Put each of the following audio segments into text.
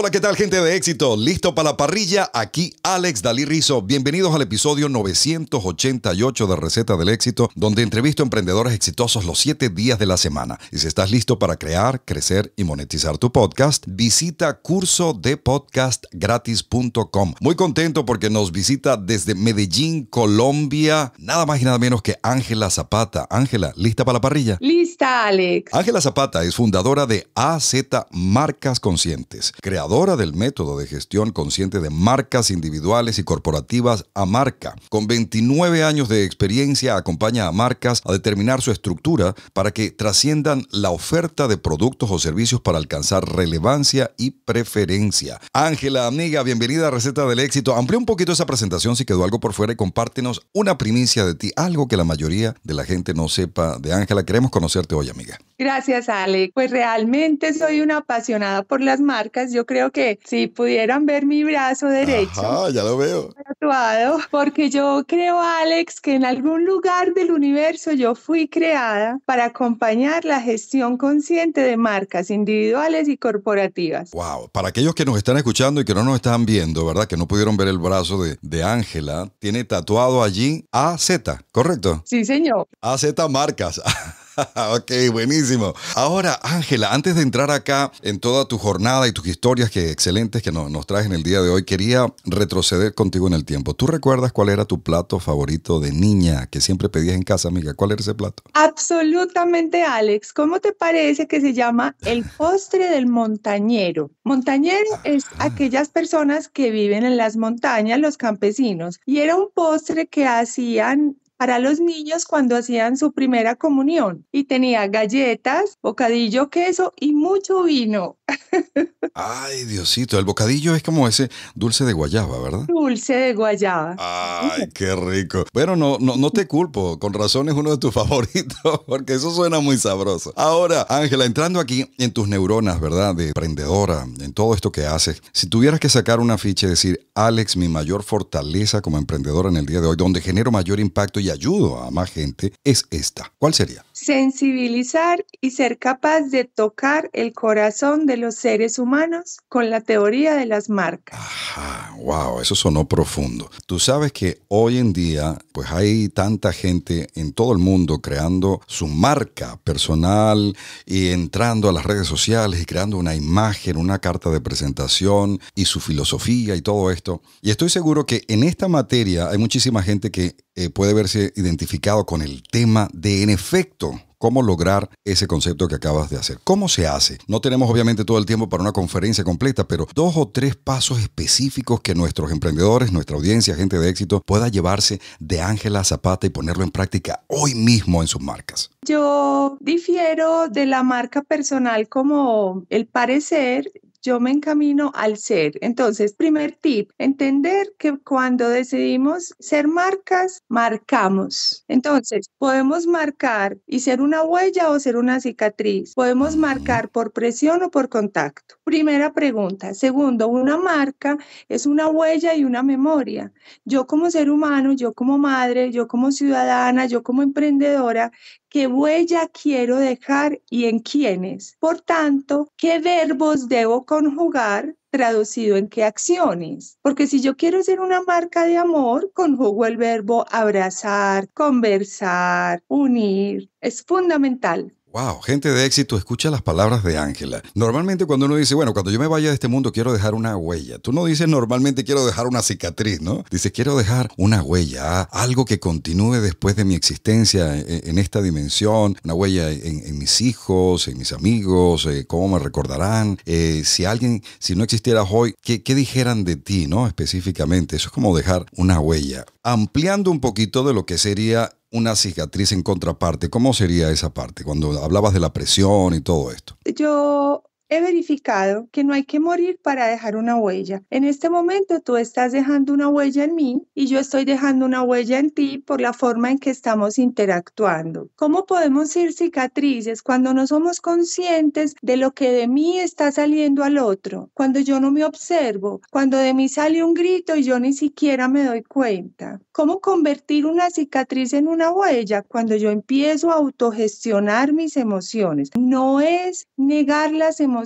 Hola, ¿qué tal gente de éxito? ¿Listo para la parrilla? Aquí Alex Dalí Rizo. Bienvenidos al episodio 988 de Receta del Éxito, donde entrevisto a emprendedores exitosos los siete días de la semana. Y si estás listo para crear, crecer y monetizar tu podcast, visita cursodepodcastgratis.com. Muy contento porque nos visita desde Medellín, Colombia, nada más y nada menos que Ángela Zapata. Ángela, ¿lista para la parrilla? Lista, Alex. Ángela Zapata es fundadora de AZ Marcas Conscientes, creadora del método de gestión consciente de marcas individuales y corporativas a marca. Con 29 años de experiencia acompaña a marcas a determinar su estructura para que trasciendan la oferta de productos o servicios para alcanzar relevancia y preferencia. Ángela, amiga, bienvenida a Receta del Éxito. Amplió un poquito esa presentación si quedó algo por fuera y compártenos una primicia de ti, algo que la mayoría de la gente no sepa de Ángela. Queremos conocerte hoy, amiga. Gracias, Alex. Pues realmente soy una apasionada por las marcas. Yo creo que si pudieran ver mi brazo derecho. Ah, ya lo veo. Tatuado, porque yo creo, Alex, que en algún lugar del universo yo fui creada para acompañar la gestión consciente de marcas individuales y corporativas. Wow. Para aquellos que nos están escuchando y que no nos están viendo, ¿verdad? Que no pudieron ver el brazo de Ángela, tiene tatuado allí AZ, ¿correcto? Sí, señor. AZ Marcas. ok, buenísimo. Ahora, Ángela, antes de entrar acá en toda tu jornada y tus historias que excelentes que nos, nos traes en el día de hoy, quería retroceder contigo en el tiempo. ¿Tú recuerdas cuál era tu plato favorito de niña que siempre pedías en casa, amiga? ¿Cuál era ese plato? Absolutamente, Alex. ¿Cómo te parece que se llama el postre del montañero? Montañero ah, es ah. aquellas personas que viven en las montañas, los campesinos, y era un postre que hacían para los niños cuando hacían su primera comunión y tenía galletas, bocadillo, queso y mucho vino. Ay, Diosito, el bocadillo es como ese dulce de guayaba, ¿verdad? Dulce de guayaba. Ay, qué rico. Bueno, no, no, no te culpo, con razón es uno de tus favoritos, porque eso suena muy sabroso. Ahora, Ángela, entrando aquí en tus neuronas, ¿verdad? De emprendedora, en todo esto que haces, si tuvieras que sacar una ficha y decir, Alex, mi mayor fortaleza como emprendedora en el día de hoy, donde genero mayor impacto y ayudo a más gente es esta. ¿Cuál sería? Sensibilizar y ser capaz de tocar el corazón de los seres humanos con la teoría de las marcas. Ajá, wow, eso sonó profundo. Tú sabes que hoy en día, pues hay tanta gente en todo el mundo creando su marca personal y entrando a las redes sociales y creando una imagen, una carta de presentación y su filosofía y todo esto. Y estoy seguro que en esta materia hay muchísima gente que eh, puede puede si identificado con el tema de en efecto cómo lograr ese concepto que acabas de hacer. ¿Cómo se hace? No tenemos obviamente todo el tiempo para una conferencia completa, pero dos o tres pasos específicos que nuestros emprendedores, nuestra audiencia, gente de éxito, pueda llevarse de Ángela Zapata y ponerlo en práctica hoy mismo en sus marcas. Yo difiero de la marca personal como el parecer yo me encamino al ser. Entonces, primer tip, entender que cuando decidimos ser marcas, marcamos. Entonces, podemos marcar y ser una huella o ser una cicatriz. Podemos marcar por presión o por contacto. Primera pregunta. Segundo, una marca es una huella y una memoria. Yo como ser humano, yo como madre, yo como ciudadana, yo como emprendedora, ¿qué huella quiero dejar y en quiénes? Por tanto, ¿qué verbos debo conjugar traducido en qué acciones. Porque si yo quiero ser una marca de amor, conjugo el verbo abrazar, conversar, unir. Es fundamental. Wow, gente de éxito, escucha las palabras de Ángela. Normalmente cuando uno dice, bueno, cuando yo me vaya de este mundo quiero dejar una huella. Tú no dices normalmente quiero dejar una cicatriz, ¿no? Dices quiero dejar una huella, ah, algo que continúe después de mi existencia e, e, en esta dimensión, una huella en, mis hijos, en mis amigos, eh, cómo me recordarán. Eh, si alguien, si no existiera hoy, ¿qué, ¿qué dijeran de ti, ¿no? Específicamente, eso es como dejar una huella. Ampliando un poquito de lo que sería una cicatriz en contraparte, ¿cómo sería esa parte cuando hablabas de la presión y todo esto? Yo He verificado que no hay que morir para dejar una huella. En este momento tú estás dejando una huella en mí y yo estoy dejando una huella en ti por la forma en que estamos interactuando. ¿Cómo podemos ir cicatrices cuando no somos conscientes de lo que de mí está saliendo al otro? Cuando yo no me observo, cuando de mí sale un grito y yo ni siquiera me doy cuenta. ¿Cómo convertir una cicatriz en una huella cuando yo empiezo a autogestionar mis emociones? No es negar las emociones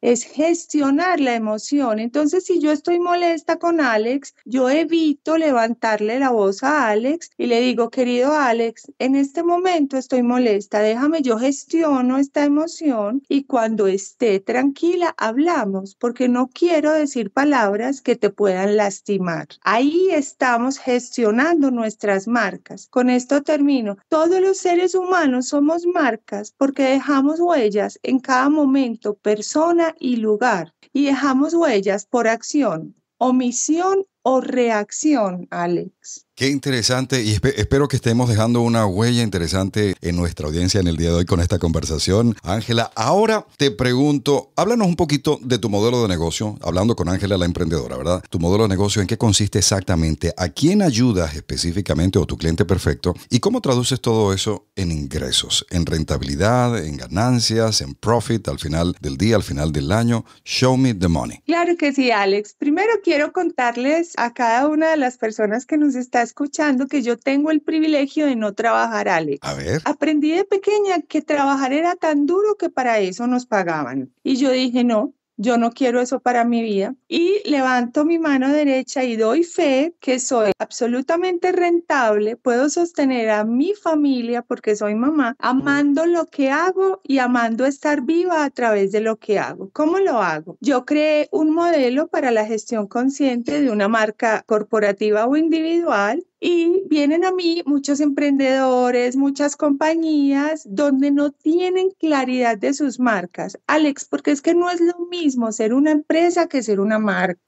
es gestionar la emoción. Entonces, si yo estoy molesta con Alex, yo evito levantarle la voz a Alex y le digo, querido Alex, en este momento estoy molesta, déjame, yo gestiono esta emoción y cuando esté tranquila hablamos, porque no quiero decir palabras que te puedan lastimar. Ahí estamos gestionando nuestras marcas. Con esto termino. Todos los seres humanos somos marcas porque dejamos huellas en cada momento persona y lugar y dejamos huellas por acción, omisión o reacción, Alex. Qué interesante y espero que estemos dejando una huella interesante en nuestra audiencia en el día de hoy con esta conversación. Ángela, ahora te pregunto, háblanos un poquito de tu modelo de negocio, hablando con Ángela la emprendedora, ¿verdad? Tu modelo de negocio, ¿en qué consiste exactamente? ¿A quién ayudas específicamente o tu cliente perfecto? ¿Y cómo traduces todo eso en ingresos, en rentabilidad, en ganancias, en profit al final del día, al final del año? Show me the money. Claro que sí, Alex. Primero quiero contarles a cada una de las personas que nos están escuchando que yo tengo el privilegio de no trabajar, Alex. A ver. Aprendí de pequeña que trabajar era tan duro que para eso nos pagaban. Y yo dije, no, yo no quiero eso para mi vida. Y levanto mi mano derecha y doy fe que soy absolutamente rentable, puedo sostener a mi familia porque soy mamá, amando lo que hago y amando estar viva a través de lo que hago. ¿Cómo lo hago? Yo creé un modelo para la gestión consciente de una marca corporativa o individual y vienen a mí muchos emprendedores, muchas compañías donde no tienen claridad de sus marcas. Alex, porque es que no es lo mismo ser una empresa que ser una marca.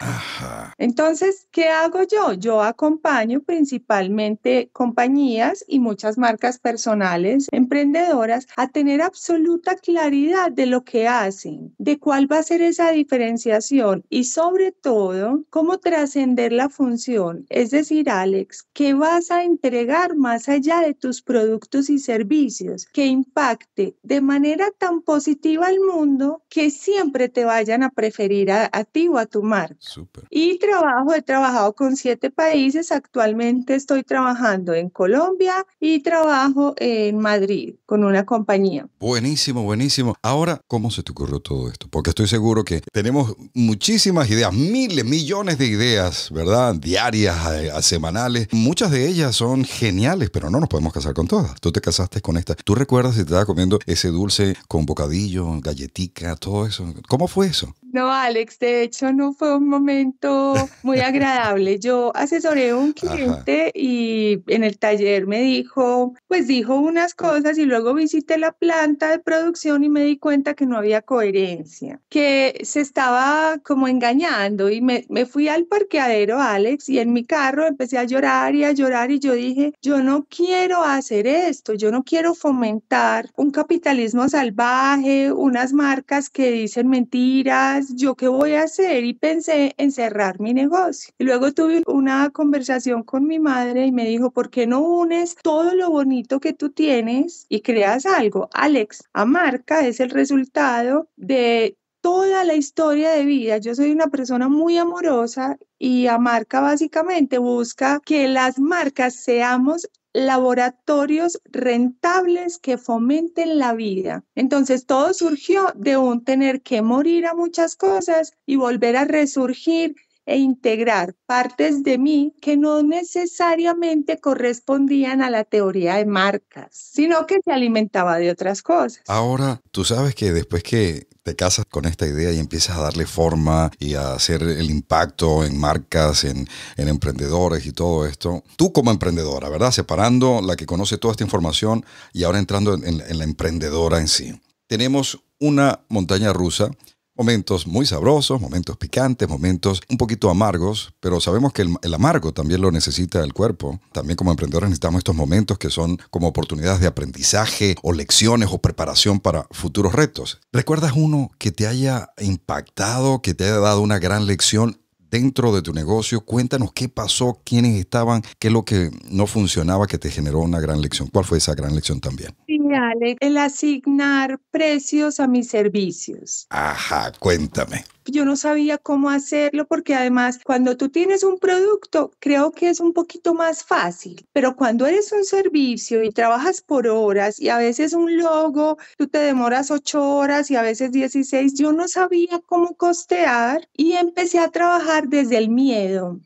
Entonces, ¿qué hago yo? Yo acompaño principalmente compañías y muchas marcas personales, emprendedoras, a tener absoluta claridad de lo que hacen, de cuál va a ser esa diferenciación y sobre todo, cómo trascender la función. Es decir, Alex, vas a entregar más allá de tus productos y servicios, que impacte de manera tan positiva al mundo que siempre te vayan a preferir a, ti o a tu marca. Y trabajo, he trabajado con siete países, actualmente estoy trabajando en Colombia y trabajo en Madrid con una compañía. Buenísimo, buenísimo. Ahora, ¿cómo se te ocurrió todo esto? Porque estoy seguro que tenemos muchísimas ideas, miles, millones de ideas, ¿verdad? Diarias, eh, semanales. Muy Muchas de ellas son geniales, pero no nos podemos casar con todas. Tú te casaste con esta. ¿Tú recuerdas si te estabas comiendo ese dulce con bocadillo, galletica, todo eso? ¿Cómo fue eso? No, Alex, de hecho no fue un momento muy agradable. Yo asesoré a un cliente y en el taller me dijo, pues dijo unas cosas y luego visité la planta de producción y me di cuenta que no había coherencia, que se estaba como engañando y me, me fui al parqueadero, Alex, y en mi carro empecé a llorar y a llorar y yo dije, yo no quiero hacer esto, yo no quiero fomentar un capitalismo salvaje, unas marcas que dicen mentiras, yo qué voy a hacer y pensé en cerrar mi negocio. Y luego tuve una conversación con mi madre y me dijo, ¿por qué no unes todo lo bonito que tú tienes y creas algo? Alex, a marca es el resultado de toda la historia de vida. Yo soy una persona muy amorosa y marca básicamente busca que las marcas seamos laboratorios rentables que fomenten la vida. Entonces todo surgió de un tener que morir a muchas cosas y volver a resurgir e integrar partes de mí que no necesariamente correspondían a la teoría de marcas, sino que se alimentaba de otras cosas. Ahora, tú sabes que después que te casas con esta idea y empiezas a darle forma y a hacer el impacto en marcas, en, emprendedores y todo esto. Tú como emprendedora, ¿verdad? Separando la que conoce toda esta información y ahora entrando en la emprendedora en sí. Tenemos una montaña rusa Momentos muy sabrosos, momentos picantes, momentos un poquito amargos, pero sabemos que el, amargo también lo necesita el cuerpo. También como emprendedores necesitamos estos momentos que son como oportunidades de aprendizaje o lecciones o preparación para futuros retos. ¿Recuerdas uno que te haya impactado, que te haya dado una gran lección dentro de tu negocio? Cuéntanos qué pasó, quiénes estaban, qué es lo que no funcionaba que te generó una gran lección. ¿Cuál fue esa gran lección también? el asignar precios a mis servicios. Ajá, cuéntame yo no sabía cómo hacerlo porque además cuando tú tienes un producto creo que es un poquito más fácil, pero cuando eres un servicio y trabajas por horas y a veces un logo, tú te demoras ocho horas y a veces 16, yo no sabía cómo costear y empecé a trabajar desde el miedo.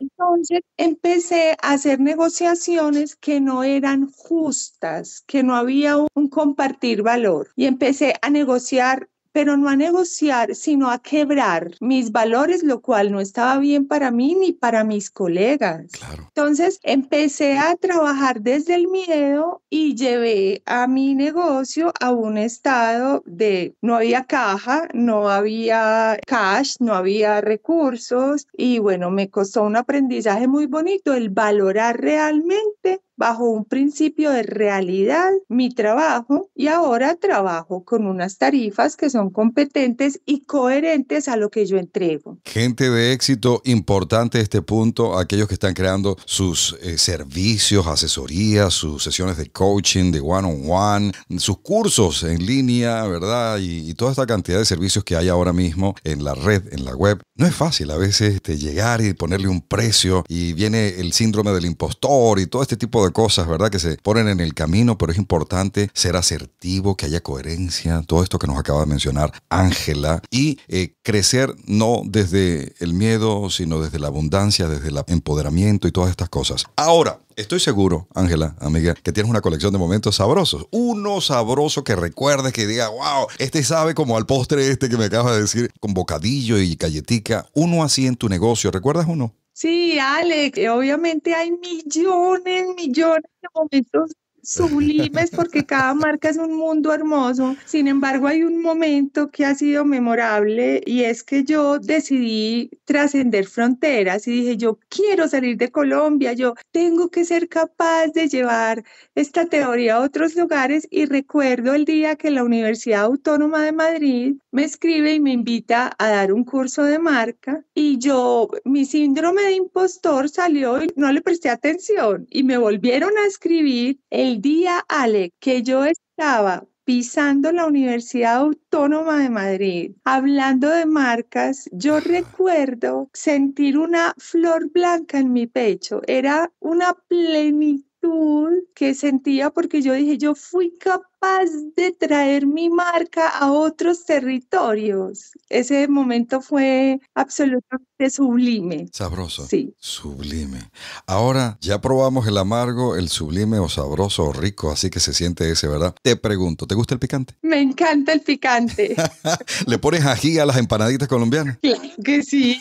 Entonces empecé a hacer negociaciones que no eran justas, que no había un compartir valor y empecé a negociar pero no a negociar, sino a quebrar mis valores, lo cual no estaba bien para mí ni para mis colegas. Entonces empecé a trabajar desde el miedo y llevé a mi negocio a un estado de no había caja, no había cash, no había recursos y bueno, me costó un aprendizaje muy bonito el valorar realmente bajo un principio de realidad mi trabajo y ahora trabajo con unas tarifas que son competentes y coherentes a lo que yo entrego. Gente de éxito, importante este punto, aquellos que están creando sus eh, servicios, asesorías, sus sesiones de coaching, de one-on-one, sus cursos en línea, ¿verdad? Y, toda esta cantidad de servicios que hay ahora mismo en la red, en la web. No es fácil a veces este, llegar y ponerle un precio y viene el síndrome del impostor y todo este tipo de cosas, ¿verdad? Que se ponen en el camino, pero es importante ser asertivo, que haya coherencia, todo esto que nos acaba de mencionar Ángela, y eh, crecer no desde el miedo, sino desde la abundancia, desde el empoderamiento y todas estas cosas. Ahora, Estoy seguro, Ángela, amiga, que tienes una colección de momentos sabrosos. Uno sabroso que recuerdes, que diga, wow, este sabe como al postre este que me acabas de decir, con bocadillo y galletica. Uno así en tu negocio, ¿recuerdas uno? Sí, Alex, eh, obviamente hay millones, millones de momentos sublimes porque cada marca es un mundo hermoso. Sin embargo, hay un momento que ha sido memorable y es que yo decidí trascender fronteras y dije, yo quiero salir de Colombia, yo tengo que ser capaz de llevar esta teoría a otros lugares y recuerdo el día que la Universidad Autónoma de Madrid me escribe y me invita a dar un curso de marca y yo, mi síndrome de impostor salió y no le presté atención y me volvieron a escribir el día, Ale, que yo estaba pisando la Universidad Autónoma de Madrid, hablando de marcas, yo ah. recuerdo sentir una flor blanca en mi pecho. Era una plenitud que sentía porque yo dije, yo fui capaz de traer mi marca a otros territorios. Ese momento fue absolutamente sublime. Sabroso. Sí. Sublime. Ahora ya probamos el amargo, el sublime o sabroso o rico, así que se siente ese, ¿verdad? Te pregunto, ¿te gusta el picante? Me encanta el picante. ¿Le pones ají a las empanaditas colombianas? que sí.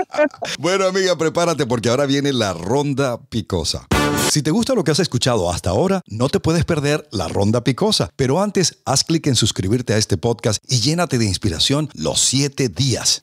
bueno, amiga, prepárate porque ahora viene la ronda picosa. Si te gusta lo que has escuchado hasta ahora, no te puedes perder la ronda picosa, pero antes haz clic en suscribirte a este podcast y llénate de inspiración los 7 días.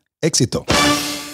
Éxito.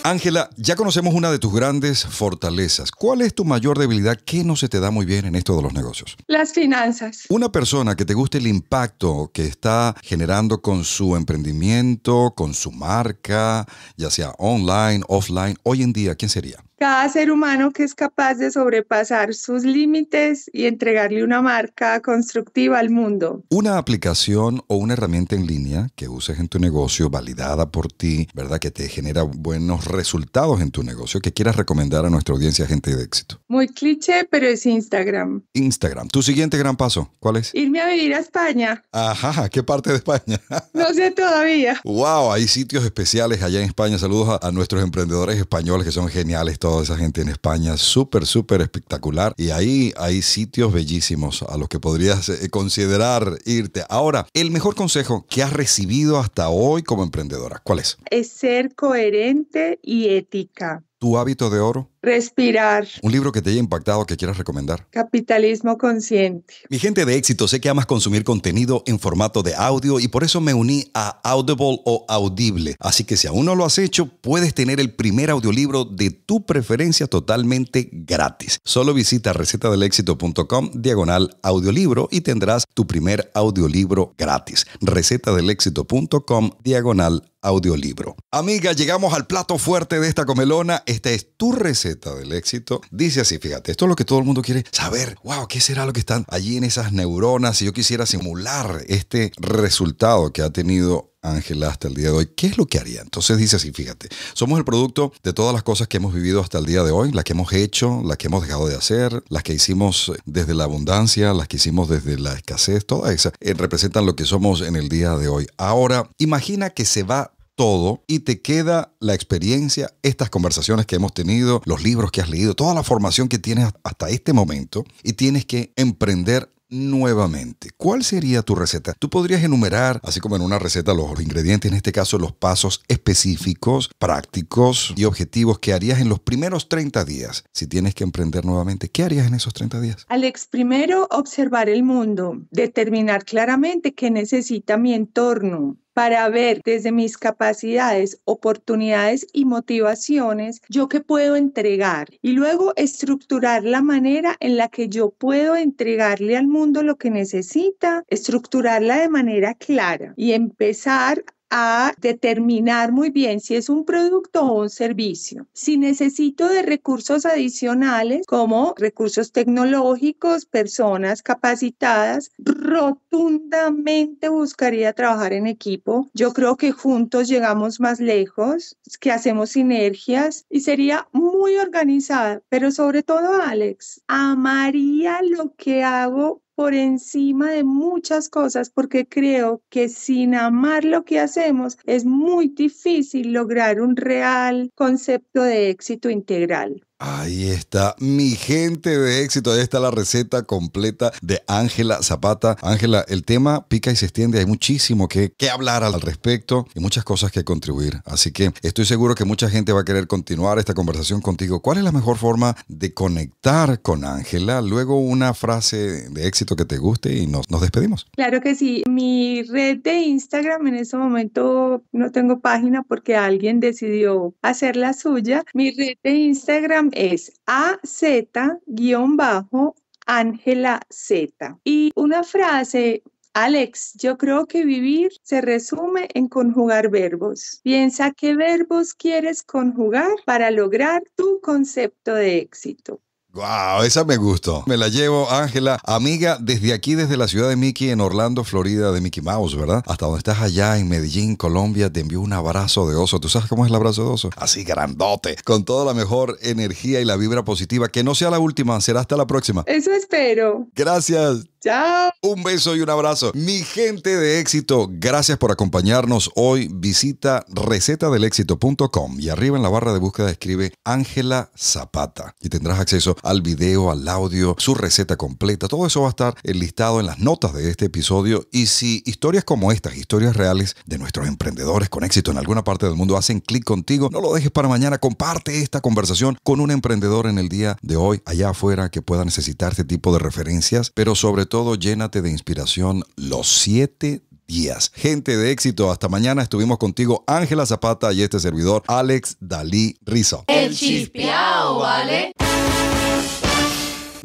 Ángela, ya conocemos una de tus grandes fortalezas. ¿Cuál es tu mayor debilidad? ¿Qué no se te da muy bien en esto de los negocios? Las finanzas. Una persona que te guste el impacto que está generando con su emprendimiento, con su marca, ya sea online, offline, hoy en día, ¿quién sería? Cada ser humano que es capaz de sobrepasar sus límites y entregarle una marca constructiva al mundo. Una aplicación o una herramienta en línea que uses en tu negocio, validada por ti, ¿verdad? Que te genera buenos resultados en tu negocio, que quieras recomendar a nuestra audiencia, gente de éxito. Muy cliché, pero es Instagram. Instagram. Tu siguiente gran paso, ¿cuál es? Irme a vivir a España. Ajá, ¿qué parte de España? no sé todavía. Wow, hay sitios especiales allá en España. Saludos a, a nuestros emprendedores españoles que son geniales toda esa gente en España, súper, súper espectacular. Y ahí hay sitios bellísimos a los que podrías eh, considerar irte. Ahora, el mejor consejo que has recibido hasta hoy como emprendedora, ¿cuál es? Es ser coherente y ética. ¿Tu hábito de oro? Respirar. Un libro que te haya impactado, que quieras recomendar. Capitalismo Consciente. Mi gente de éxito, sé que amas consumir contenido en formato de audio y por eso me uní a Audible o Audible. Así que si aún no lo has hecho, puedes tener el primer audiolibro de tu preferencia totalmente gratis. Solo visita recetadelexito.com diagonal audiolibro y tendrás tu primer audiolibro gratis. recetadelexito.com diagonal audiolibro. Amiga, llegamos al plato fuerte de esta comelona. Esta es tu receta del éxito. Dice así, fíjate, esto es lo que todo el mundo quiere saber. Wow, ¿qué será lo que están allí en esas neuronas? Si yo quisiera simular este resultado que ha tenido Ángela hasta el día de hoy, ¿qué es lo que haría? Entonces dice así, fíjate, somos el producto de todas las cosas que hemos vivido hasta el día de hoy, las que hemos hecho, las que hemos dejado de hacer, las que hicimos desde la abundancia, las que hicimos desde la escasez, todas esas eh, representan lo que somos en el día de hoy. Ahora, imagina que se va todo y te queda la experiencia, estas conversaciones que hemos tenido, los libros que has leído, toda la formación que tienes hasta este momento y tienes que emprender nuevamente. ¿Cuál sería tu receta? Tú podrías enumerar, así como en una receta, los ingredientes, en este caso los pasos específicos, prácticos y objetivos que harías en los primeros 30 días. Si tienes que emprender nuevamente, ¿qué harías en esos 30 días? Alex, primero observar el mundo, determinar claramente qué necesita mi entorno, para ver desde mis capacidades, oportunidades y motivaciones yo qué puedo entregar y luego estructurar la manera en la que yo puedo entregarle al mundo lo que necesita, estructurarla de manera clara y empezar a determinar muy bien si es un producto o un servicio. Si necesito de recursos adicionales como recursos tecnológicos, personas capacitadas, rotundamente buscaría trabajar en equipo. Yo creo que juntos llegamos más lejos, que hacemos sinergias y sería muy organizada, pero sobre todo, Alex, amaría lo que hago por encima de muchas cosas porque creo que sin amar lo que hacemos es muy difícil lograr un real concepto de éxito integral. Ahí está, mi gente de éxito, ahí está la receta completa de Ángela Zapata. Ángela, el tema pica y se extiende, hay muchísimo que, hablar al respecto y muchas cosas que contribuir. Así que estoy seguro que mucha gente va a querer continuar esta conversación contigo. ¿Cuál es la mejor forma de conectar con Ángela? Luego una frase de éxito que te guste y nos, nos despedimos. Claro que sí, mi red de Instagram en este momento no tengo página porque alguien decidió hacer la suya. Mi red de Instagram es AZ-Ángela Z. Y una frase Alex, yo creo que vivir se resume en conjugar verbos. Piensa qué verbos quieres conjugar para lograr tu concepto de éxito. Wow, esa me gustó. Me la llevo, Ángela, amiga, desde aquí, desde la ciudad de Mickey, en Orlando, Florida, de Mickey Mouse, ¿verdad? Hasta donde estás allá en Medellín, Colombia, te envío un abrazo de oso. ¿Tú sabes cómo es el abrazo de oso? Así grandote, con toda la mejor energía y la vibra positiva. Que no sea la última, será hasta la próxima. Eso espero. Gracias. Chao. Un beso y un abrazo. Mi gente de éxito, gracias por acompañarnos hoy. Visita recetadelexito.com y arriba en la barra de búsqueda escribe Ángela Zapata y tendrás acceso al video, al audio, su receta completa. Todo eso va a estar listado en las notas de este episodio. Y si historias como estas, historias reales de nuestros emprendedores con éxito en alguna parte del mundo hacen clic contigo, no lo dejes para mañana. Comparte esta conversación con un emprendedor en el día de hoy allá afuera que pueda necesitar este tipo de referencias, pero sobre todo, llénate de inspiración los siete días. Gente de éxito, hasta mañana estuvimos contigo Ángela Zapata y este servidor Alex Dalí Rizo. El ¿vale?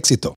Éxito.